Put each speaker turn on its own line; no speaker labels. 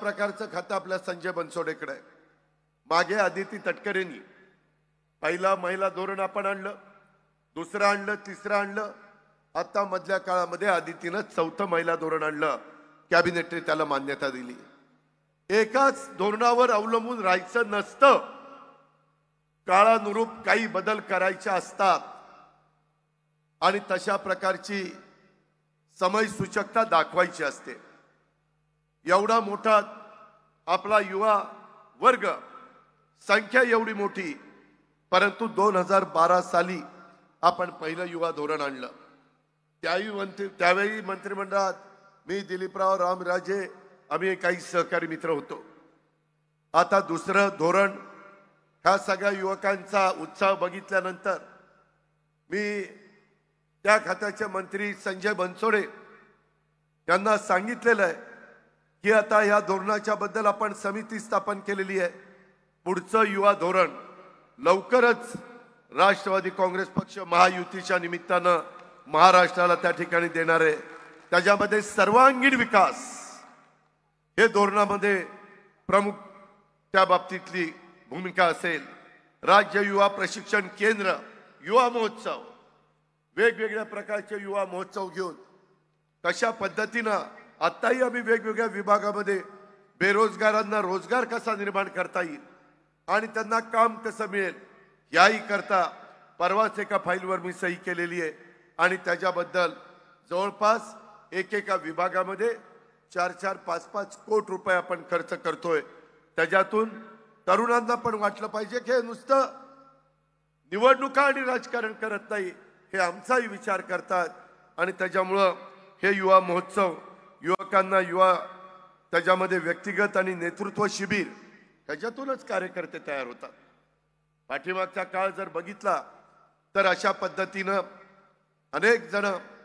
प्रकारचं खातं आपल्या संजय बनसोडेकडे आहे मागे आदिती तटकरेंनी पहिला महिला धोरण आपण आणलं दुसरं आणलं तिसरं आणलं आता मधल्या काळामध्ये आदितीनं चौथं महिला धोरण आणलं कॅबिनेटने त्याला मान्यता दिली एकाच धोरणावर अवलंबून राहायचं नसतं काळानुरूप काही बदल करायचे असतात आणि तशा प्रकारची समय समयसूचकता दाखवायची असते एवढा मोठा आपला युवा वर्ग संख्या एवढी मोठी परंतु दोन हजार बारा साली आपण पहिलं युवा धोरण आणलं त्याही मंत्री त्यावेळी मंत्रिमंडळात मी दिलीपराव रामराजे आम्ही काही सहकारी मित्र होतो आता दुसरं धोरण ह्या सगळ्या युवकांचा उत्साह बघितल्यानंतर मी त्या खात्याचे मंत्री संजय बनसोडे यांना सांगितलेलं आहे की आता ह्या धोरणाच्या बद्दल आपण समिती स्थापन केलेली आहे पुढचं युवा धोरण लवकरच राष्ट्रवादी काँग्रेस पक्ष महायुतीच्या निमित्तानं महाराष्ट्राला त्या ठिकाणी देणार आहे त्याच्यामध्ये सर्वांगीण विकास हे धोरणामध्ये प्रमुख त्या बाबतीतली भूमिका असेल राज्य युवा प्रशिक्षण केंद्र युवा महोत्सव वेगवेगळ्या प्रकारचे युवा महोत्सव घेऊन कशा पद्धतीनं आत्ताही आम्ही वेगवेगळ्या विभागामध्ये बेरोजगारांना रोजगार कसा निर्माण करता येईल आणि त्यांना काम कसं मिळेल याही करता परवाच एका फाईलवर मी सही केलेली आहे आणि त्याच्याबद्दल जवळपास एकेका विभागामध्ये चार चार पाच पाच कोट रुपये आपण खर्च करतोय त्याच्यातून तरुणांना पण वाटलं पाहिजे की हे नुसतं निवडणुका आणि राजकारण करत नाही हे आमचाही विचार करतात आणि त्याच्यामुळं हे युवा महोत्सव युवकांना युवा त्याच्यामध्ये व्यक्तिगत आणि नेतृत्व शिबिर त्याच्यातूनच कार्यकर्ते तयार होतात पाठीमागचा काळ जर बघितला तर अशा पद्धतीनं अनेक जण